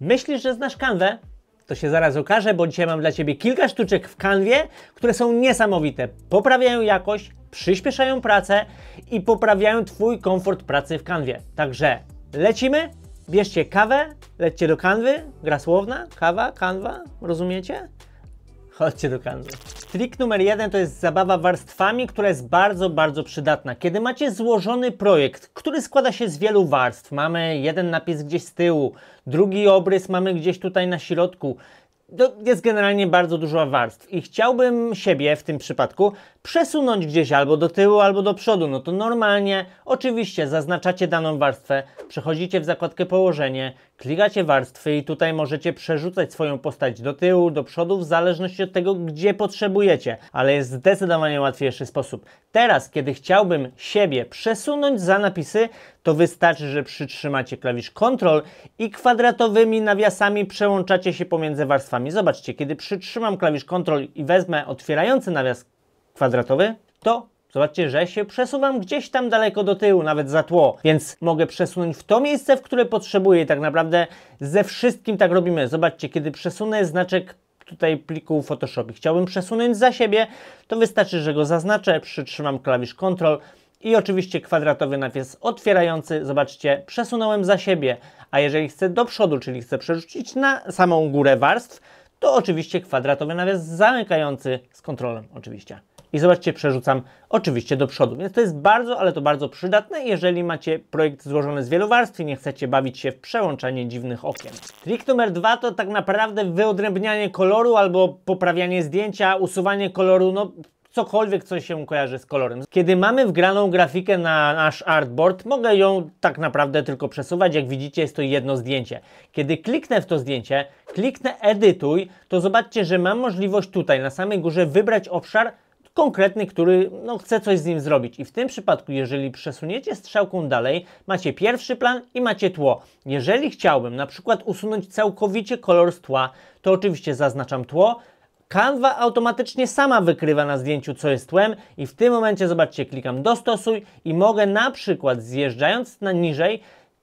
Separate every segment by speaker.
Speaker 1: Myślisz, że znasz kanwę? To się zaraz okaże, bo dzisiaj mam dla Ciebie kilka sztuczek w kanwie, które są niesamowite. Poprawiają jakość, przyspieszają pracę i poprawiają Twój komfort pracy w kanwie. Także lecimy, bierzcie kawę, lećcie do kanwy, gra słowna, kawa, kanwa, rozumiecie? Chodźcie do kanzy. Trik numer jeden to jest zabawa warstwami, która jest bardzo, bardzo przydatna. Kiedy macie złożony projekt, który składa się z wielu warstw, mamy jeden napis gdzieś z tyłu, drugi obrys mamy gdzieś tutaj na środku, no, jest generalnie bardzo dużo warstw i chciałbym siebie w tym przypadku przesunąć gdzieś albo do tyłu, albo do przodu, no to normalnie, oczywiście zaznaczacie daną warstwę, przechodzicie w zakładkę położenie, klikacie warstwy i tutaj możecie przerzucać swoją postać do tyłu, do przodu, w zależności od tego, gdzie potrzebujecie, ale jest zdecydowanie łatwiejszy sposób. Teraz, kiedy chciałbym siebie przesunąć za napisy, to wystarczy, że przytrzymacie klawisz Ctrl i kwadratowymi nawiasami przełączacie się pomiędzy warstwami. Zobaczcie, kiedy przytrzymam klawisz Ctrl i wezmę otwierający nawias kwadratowy, to Zobaczcie, że się przesuwam gdzieś tam daleko do tyłu, nawet za tło, więc mogę przesunąć w to miejsce, w które potrzebuję. I tak naprawdę ze wszystkim tak robimy. Zobaczcie, kiedy przesunę znaczek tutaj pliku Photoshop i chciałbym przesunąć za siebie, to wystarczy, że go zaznaczę, przytrzymam klawisz Ctrl, i oczywiście kwadratowy nawias otwierający. Zobaczcie, przesunąłem za siebie, a jeżeli chcę do przodu, czyli chcę przerzucić na samą górę warstw, to oczywiście kwadratowy nawias zamykający z kontrolem oczywiście. I zobaczcie, przerzucam oczywiście do przodu. Więc to jest bardzo, ale to bardzo przydatne, jeżeli macie projekt złożony z wielu warstw i nie chcecie bawić się w przełączanie dziwnych okien. Trik numer dwa to tak naprawdę wyodrębnianie koloru albo poprawianie zdjęcia, usuwanie koloru. No cokolwiek, co się kojarzy z kolorem. Kiedy mamy wgraną grafikę na nasz artboard, mogę ją tak naprawdę tylko przesuwać. Jak widzicie, jest to jedno zdjęcie. Kiedy kliknę w to zdjęcie, kliknę edytuj, to zobaczcie, że mam możliwość tutaj na samej górze wybrać obszar konkretny, który no, chce coś z nim zrobić. I w tym przypadku, jeżeli przesuniecie strzałką dalej, macie pierwszy plan i macie tło. Jeżeli chciałbym na przykład usunąć całkowicie kolor z tła, to oczywiście zaznaczam tło, Canva automatycznie sama wykrywa na zdjęciu, co jest tłem i w tym momencie, zobaczcie, klikam dostosuj i mogę na przykład zjeżdżając na niżej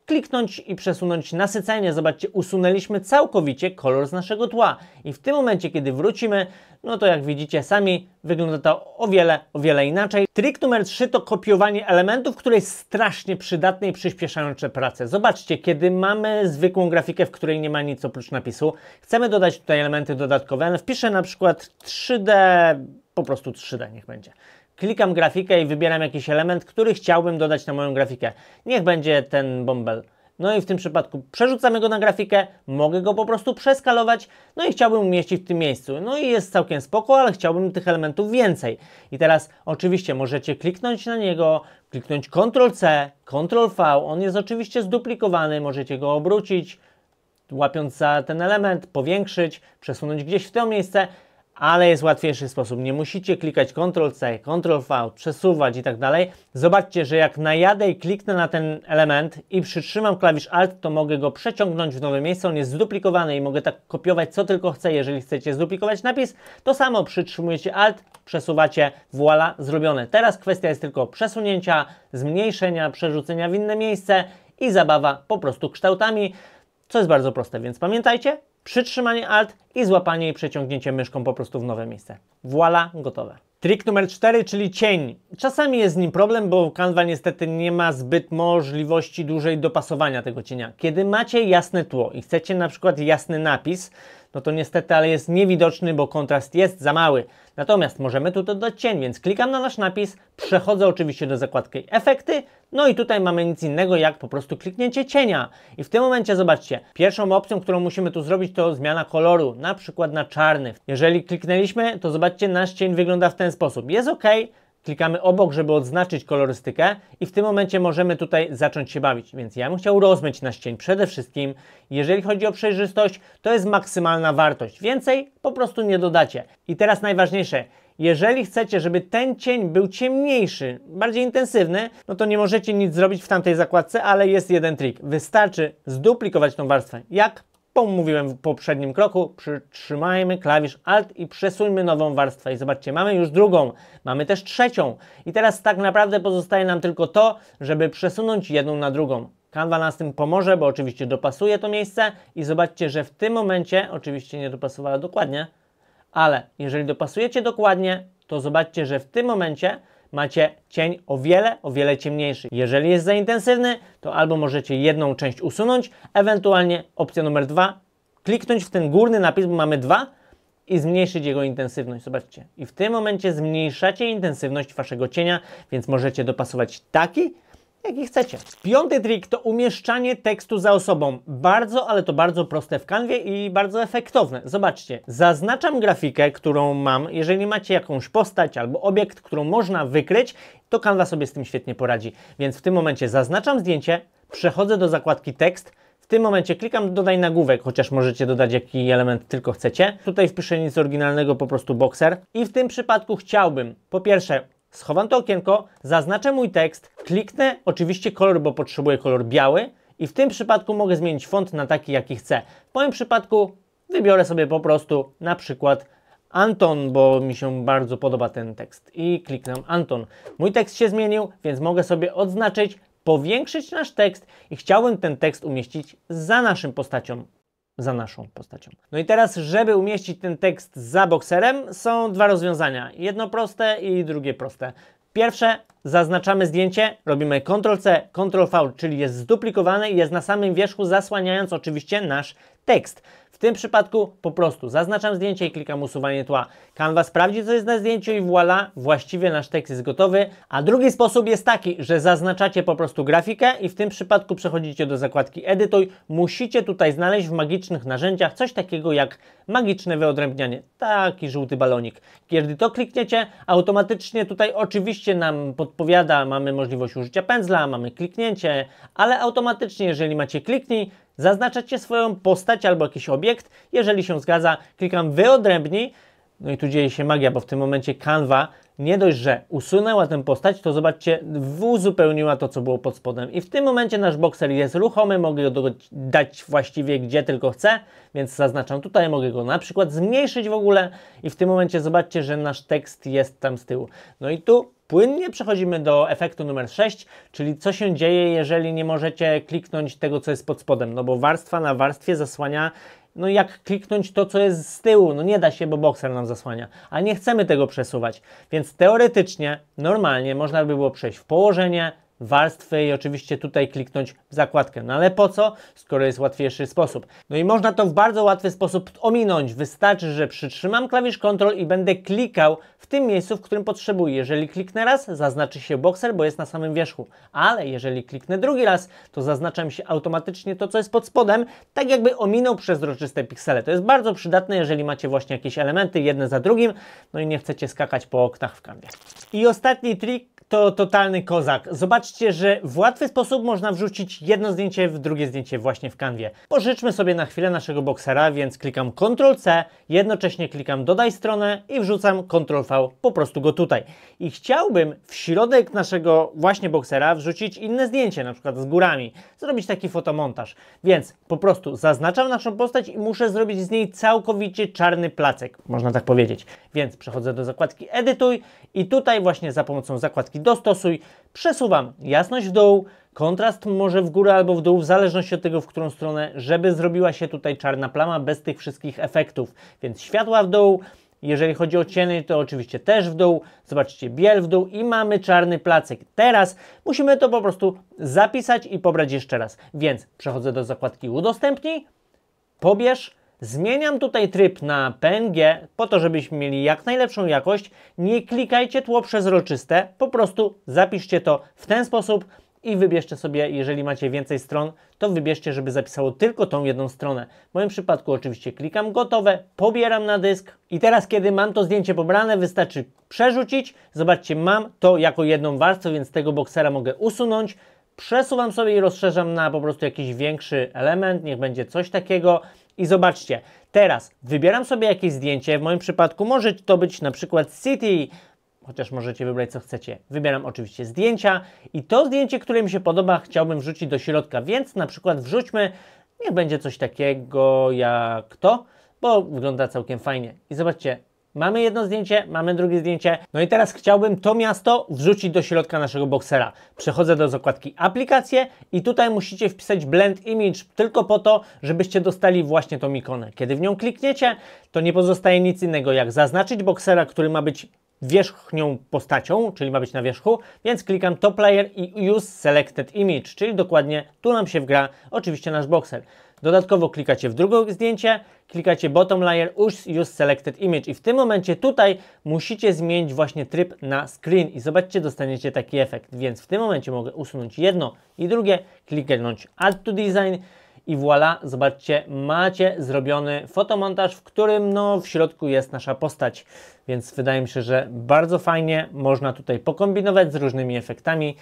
Speaker 1: kliknąć i przesunąć nasycenie. Zobaczcie, usunęliśmy całkowicie kolor z naszego tła. I w tym momencie, kiedy wrócimy, no to jak widzicie sami, wygląda to o wiele, o wiele inaczej. Trik numer 3 to kopiowanie elementów, które jest strasznie przydatne i przyspieszające pracę. Zobaczcie, kiedy mamy zwykłą grafikę, w której nie ma nic oprócz napisu, chcemy dodać tutaj elementy dodatkowe. No, wpiszę na przykład 3D, po prostu 3D niech będzie klikam grafikę i wybieram jakiś element, który chciałbym dodać na moją grafikę. Niech będzie ten bąbel. No i w tym przypadku przerzucamy go na grafikę, mogę go po prostu przeskalować, no i chciałbym umieścić w tym miejscu. No i jest całkiem spoko, ale chciałbym tych elementów więcej. I teraz oczywiście możecie kliknąć na niego, kliknąć Ctrl-C, Ctrl-V, on jest oczywiście zduplikowany, możecie go obrócić, łapiąc za ten element, powiększyć, przesunąć gdzieś w to miejsce, ale jest łatwiejszy sposób. Nie musicie klikać Ctrl-C, Ctrl-V, przesuwać i tak dalej. Zobaczcie, że jak najadę i kliknę na ten element i przytrzymam klawisz Alt, to mogę go przeciągnąć w nowe miejsce. On jest zduplikowany i mogę tak kopiować co tylko chcę. Jeżeli chcecie zduplikować napis, to samo przytrzymujecie Alt, przesuwacie, voila, zrobione. Teraz kwestia jest tylko przesunięcia, zmniejszenia, przerzucenia w inne miejsce i zabawa po prostu kształtami, co jest bardzo proste, więc pamiętajcie, przytrzymanie Alt i złapanie i przeciągnięcie myszką po prostu w nowe miejsce. Voila, gotowe. Trik numer 4, czyli cień. Czasami jest z nim problem, bo Canva niestety nie ma zbyt możliwości dłużej dopasowania tego cienia. Kiedy macie jasne tło i chcecie na przykład jasny napis, no to niestety, ale jest niewidoczny, bo kontrast jest za mały. Natomiast możemy tu dodać cień, więc klikam na nasz napis, przechodzę oczywiście do zakładki efekty, no i tutaj mamy nic innego jak po prostu kliknięcie cienia. I w tym momencie zobaczcie, pierwszą opcją, którą musimy tu zrobić to zmiana koloru, na przykład na czarny. Jeżeli kliknęliśmy, to zobaczcie, nasz cień wygląda w ten sposób sposób. Jest OK, klikamy obok, żeby odznaczyć kolorystykę i w tym momencie możemy tutaj zacząć się bawić. Więc ja bym chciał rozmyć nasz cień przede wszystkim. Jeżeli chodzi o przejrzystość, to jest maksymalna wartość. Więcej po prostu nie dodacie. I teraz najważniejsze. Jeżeli chcecie, żeby ten cień był ciemniejszy, bardziej intensywny, no to nie możecie nic zrobić w tamtej zakładce, ale jest jeden trik. Wystarczy zduplikować tą warstwę. Jak? mówiłem w poprzednim kroku, przytrzymajmy klawisz Alt i przesuńmy nową warstwę. I zobaczcie, mamy już drugą, mamy też trzecią. I teraz tak naprawdę pozostaje nam tylko to, żeby przesunąć jedną na drugą. Canva nas tym pomoże, bo oczywiście dopasuje to miejsce i zobaczcie, że w tym momencie, oczywiście nie dopasowała dokładnie, ale jeżeli dopasujecie dokładnie, to zobaczcie, że w tym momencie macie cień o wiele, o wiele ciemniejszy. Jeżeli jest za intensywny, to albo możecie jedną część usunąć, ewentualnie opcja numer dwa, kliknąć w ten górny napis, bo mamy dwa, i zmniejszyć jego intensywność. Zobaczcie. I w tym momencie zmniejszacie intensywność waszego cienia, więc możecie dopasować taki, jaki chcecie. Piąty trik to umieszczanie tekstu za osobą. Bardzo, ale to bardzo proste w kanwie i bardzo efektowne. Zobaczcie, zaznaczam grafikę, którą mam. Jeżeli macie jakąś postać albo obiekt, którą można wykryć, to Canva sobie z tym świetnie poradzi. Więc w tym momencie zaznaczam zdjęcie, przechodzę do zakładki tekst, w tym momencie klikam dodaj nagłówek, chociaż możecie dodać jaki element tylko chcecie. Tutaj wpiszę nic oryginalnego, po prostu boxer. I w tym przypadku chciałbym po pierwsze schowam to okienko, zaznaczę mój tekst, kliknę oczywiście kolor, bo potrzebuję kolor biały i w tym przypadku mogę zmienić font na taki, jaki chcę. W moim przypadku wybiorę sobie po prostu na przykład Anton, bo mi się bardzo podoba ten tekst i kliknę Anton. Mój tekst się zmienił, więc mogę sobie odznaczyć, powiększyć nasz tekst i chciałbym ten tekst umieścić za naszym postacią za naszą postacią. No i teraz, żeby umieścić ten tekst za bokserem, są dwa rozwiązania. Jedno proste i drugie proste. Pierwsze, zaznaczamy zdjęcie, robimy Ctrl-C, Ctrl-V, czyli jest zduplikowane i jest na samym wierzchu, zasłaniając oczywiście nasz tekst. W tym przypadku po prostu zaznaczam zdjęcie i klikam usuwanie tła. Canva sprawdzi, co jest na zdjęciu i voila, właściwie nasz tekst jest gotowy. A drugi sposób jest taki, że zaznaczacie po prostu grafikę i w tym przypadku przechodzicie do zakładki Edytuj. Musicie tutaj znaleźć w magicznych narzędziach coś takiego jak magiczne wyodrębnianie. Taki żółty balonik. Kiedy to klikniecie, automatycznie tutaj oczywiście nam podpowiada, mamy możliwość użycia pędzla, mamy kliknięcie, ale automatycznie, jeżeli macie kliknij, Zaznaczacie swoją postać albo jakiś obiekt. Jeżeli się zgadza, klikam wyodrębnij. No i tu dzieje się magia, bo w tym momencie Canva nie dość, że usunęła tę postać, to zobaczcie, uzupełniła to, co było pod spodem. I w tym momencie nasz bokser jest ruchomy, mogę go dać właściwie gdzie tylko chcę, więc zaznaczam tutaj, mogę go na przykład zmniejszyć w ogóle i w tym momencie zobaczcie, że nasz tekst jest tam z tyłu. No i tu Płynnie przechodzimy do efektu numer 6, czyli co się dzieje, jeżeli nie możecie kliknąć tego, co jest pod spodem, no bo warstwa na warstwie zasłania no jak kliknąć to, co jest z tyłu. No nie da się, bo boxer nam zasłania, a nie chcemy tego przesuwać. Więc teoretycznie, normalnie można by było przejść w położenie, warstwy i oczywiście tutaj kliknąć w zakładkę. No ale po co, skoro jest łatwiejszy sposób? No i można to w bardzo łatwy sposób ominąć. Wystarczy, że przytrzymam klawisz Ctrl i będę klikał w tym miejscu, w którym potrzebuję. Jeżeli kliknę raz, zaznaczy się boxer, bo jest na samym wierzchu. Ale jeżeli kliknę drugi raz, to zaznacza mi się automatycznie to, co jest pod spodem, tak jakby ominął przezroczyste piksele. To jest bardzo przydatne, jeżeli macie właśnie jakieś elementy jedne za drugim, no i nie chcecie skakać po oknach w kanwie. I ostatni trik, to totalny kozak. Zobaczcie, że w łatwy sposób można wrzucić jedno zdjęcie w drugie zdjęcie właśnie w kanwie. Pożyczmy sobie na chwilę naszego boksera, więc klikam Ctrl-C, jednocześnie klikam dodaj stronę i wrzucam Ctrl-V, po prostu go tutaj. I chciałbym w środek naszego właśnie boksera wrzucić inne zdjęcie, na przykład z górami, zrobić taki fotomontaż. Więc po prostu zaznaczam naszą postać i muszę zrobić z niej całkowicie czarny placek, można tak powiedzieć. Więc przechodzę do zakładki edytuj i tutaj właśnie za pomocą zakładki dostosuj, przesuwam jasność w dół, kontrast może w górę albo w dół, w zależności od tego, w którą stronę, żeby zrobiła się tutaj czarna plama bez tych wszystkich efektów. Więc światła w dół, jeżeli chodzi o cienie, to oczywiście też w dół. Zobaczcie, biel w dół i mamy czarny placek. Teraz musimy to po prostu zapisać i pobrać jeszcze raz. Więc przechodzę do zakładki udostępnij, pobierz, Zmieniam tutaj tryb na PNG po to, żebyśmy mieli jak najlepszą jakość. Nie klikajcie tło przezroczyste, po prostu zapiszcie to w ten sposób i wybierzcie sobie, jeżeli macie więcej stron, to wybierzcie, żeby zapisało tylko tą jedną stronę. W moim przypadku oczywiście klikam gotowe, pobieram na dysk i teraz, kiedy mam to zdjęcie pobrane, wystarczy przerzucić. Zobaczcie, mam to jako jedną warstwę, więc tego boksera mogę usunąć. Przesuwam sobie i rozszerzam na po prostu jakiś większy element, niech będzie coś takiego. I zobaczcie, teraz wybieram sobie jakieś zdjęcie, w moim przypadku może to być na przykład City, chociaż możecie wybrać co chcecie. Wybieram oczywiście zdjęcia i to zdjęcie, które mi się podoba, chciałbym wrzucić do środka, więc na przykład wrzućmy, niech będzie coś takiego jak to, bo wygląda całkiem fajnie. I zobaczcie, Mamy jedno zdjęcie, mamy drugie zdjęcie. No i teraz chciałbym to miasto wrzucić do środka naszego boxera. Przechodzę do zakładki aplikacje i tutaj musicie wpisać blend image tylko po to, żebyście dostali właśnie tą ikonę. Kiedy w nią klikniecie, to nie pozostaje nic innego jak zaznaczyć boxera, który ma być wierzchnią postacią, czyli ma być na wierzchu, więc klikam Top Layer i Use Selected Image, czyli dokładnie tu nam się wgra oczywiście nasz boxer. Dodatkowo klikacie w drugie zdjęcie, klikacie Bottom Layer, Use Selected Image i w tym momencie tutaj musicie zmienić właśnie tryb na screen i zobaczcie, dostaniecie taki efekt. Więc w tym momencie mogę usunąć jedno i drugie, kliknąć Add to Design, i voilà, zobaczcie, macie zrobiony fotomontaż, w którym no w środku jest nasza postać. Więc wydaje mi się, że bardzo fajnie można tutaj pokombinować z różnymi efektami.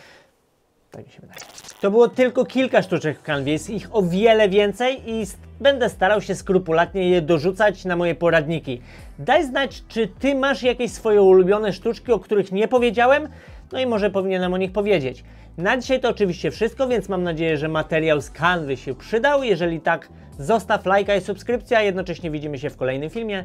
Speaker 1: Tak mi się wydaje. To było tylko kilka sztuczek w kanwie, jest ich o wiele więcej i będę starał się skrupulatnie je dorzucać na moje poradniki. Daj znać, czy Ty masz jakieś swoje ulubione sztuczki, o których nie powiedziałem no i może powinienem o nich powiedzieć. Na dzisiaj to oczywiście wszystko, więc mam nadzieję, że materiał z kanwy się przydał. Jeżeli tak, zostaw lajka i subskrypcja, jednocześnie widzimy się w kolejnym filmie.